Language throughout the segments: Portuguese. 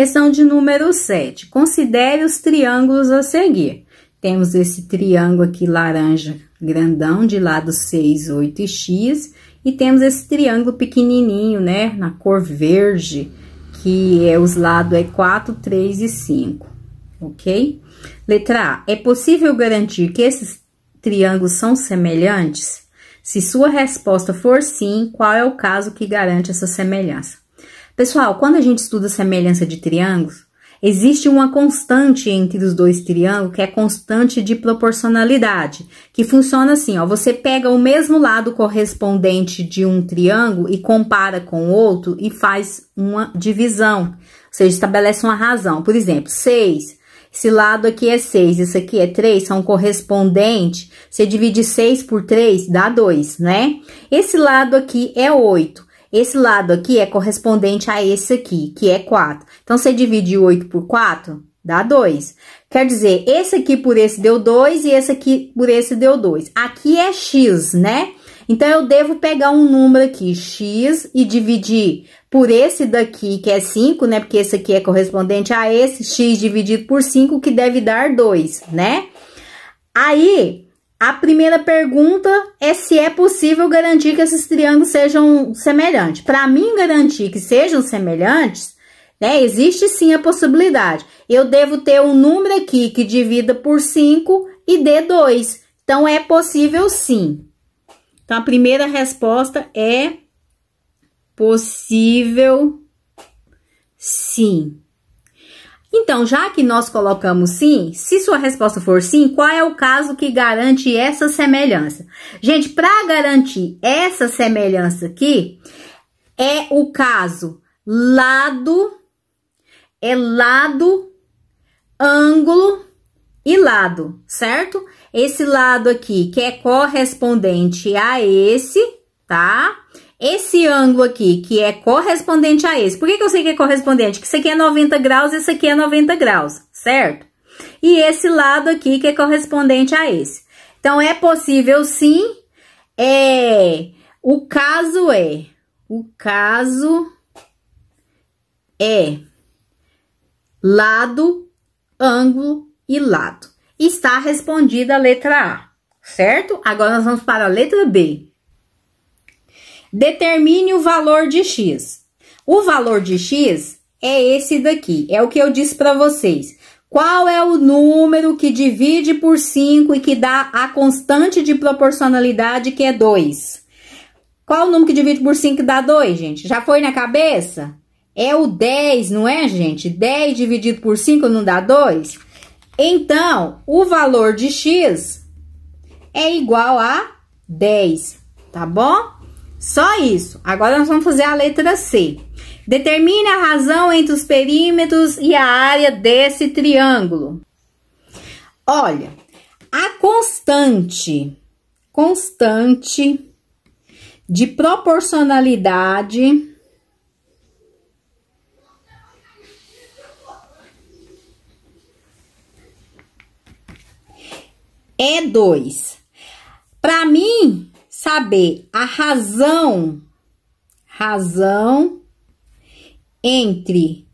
Questão de número 7. Considere os triângulos a seguir. Temos esse triângulo aqui laranja grandão de lado 6, 8 e x. E temos esse triângulo pequenininho, né, na cor verde, que é os lados é 4, 3 e 5, ok? Letra A. É possível garantir que esses triângulos são semelhantes? Se sua resposta for sim, qual é o caso que garante essa semelhança? Pessoal, quando a gente estuda semelhança de triângulos, existe uma constante entre os dois triângulos, que é constante de proporcionalidade, que funciona assim, ó, você pega o mesmo lado correspondente de um triângulo e compara com o outro e faz uma divisão, ou seja, estabelece uma razão. Por exemplo, 6 esse lado aqui é 6, isso aqui é 3, são correspondentes. Você divide 6 por 3, dá 2, né? Esse lado aqui é 8. Esse lado aqui é correspondente a esse aqui, que é 4. Então, você divide 8 por 4, dá 2. Quer dizer, esse aqui por esse deu 2 e esse aqui por esse deu 2. Aqui é x, né? Então, eu devo pegar um número aqui, x, e dividir por esse daqui, que é 5, né? Porque esse aqui é correspondente a esse, x dividido por 5, que deve dar 2, né? Aí, a primeira pergunta é se é possível garantir que esses triângulos sejam semelhantes. Para mim garantir que sejam semelhantes, né, existe sim a possibilidade. Eu devo ter um número aqui que divida por 5 e dê 2. Então, é possível sim. Então, a primeira resposta é possível sim. Então, já que nós colocamos sim, se sua resposta for sim, qual é o caso que garante essa semelhança? Gente, para garantir essa semelhança aqui, é o caso lado, é lado, ângulo e lado, certo? Esse lado aqui que é correspondente a esse, tá? Esse ângulo aqui, que é correspondente a esse. Por que, que eu sei que é correspondente? Que isso aqui é 90 graus e esse aqui é 90 graus, certo? E esse lado aqui que é correspondente a esse. Então, é possível sim. É, o caso é... O caso é lado, ângulo e lado. Está respondida a letra A, certo? Agora nós vamos para a letra B. Determine o valor de X. O valor de X é esse daqui, é o que eu disse para vocês. Qual é o número que divide por 5 e que dá a constante de proporcionalidade, que é 2? Qual o número que divide por 5 e dá 2, gente? Já foi na cabeça? É o 10, não é, gente? 10 dividido por 5 não dá 2? Então, o valor de x é igual a 10, tá bom? Só isso. Agora nós vamos fazer a letra C. Determine a razão entre os perímetros e a área desse triângulo. Olha, a constante, constante de proporcionalidade é 2. Para mim, saber a razão, razão entre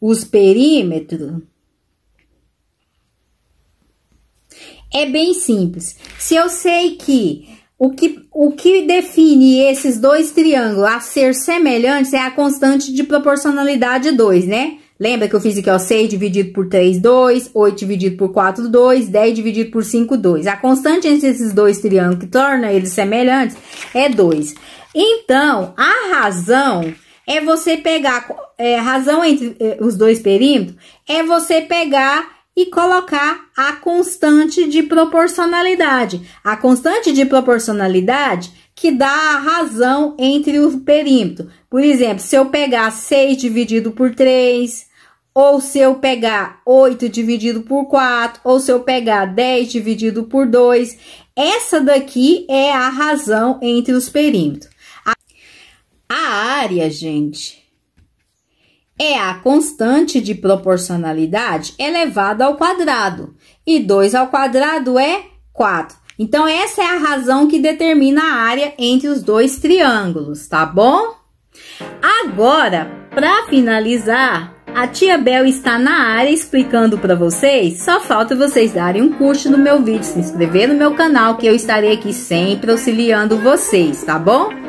os perímetros é bem simples. Se eu sei que o que, o que define esses dois triângulos a ser semelhantes é a constante de proporcionalidade 2, né? Lembra que eu fiz aqui, ó, 6 dividido por 3, 2, 8 dividido por 4, 2, 10 dividido por 5, 2. A constante entre esses dois triângulos que torna eles semelhantes é 2. Então, a razão é você pegar, é, razão entre é, os dois perímetros é você pegar e colocar a constante de proporcionalidade. A constante de proporcionalidade que dá a razão entre o perímetro. Por exemplo, se eu pegar 6 dividido por 3, ou se eu pegar 8 dividido por 4, ou se eu pegar 10 dividido por 2, essa daqui é a razão entre os perímetros. A área, gente, é a constante de proporcionalidade elevada ao quadrado. E 2 ao quadrado é 4. Então, essa é a razão que determina a área entre os dois triângulos, tá bom? Agora, para finalizar, a tia Bel está na área explicando para vocês. Só falta vocês darem um curso no meu vídeo, se inscrever no meu canal, que eu estarei aqui sempre auxiliando vocês, tá bom?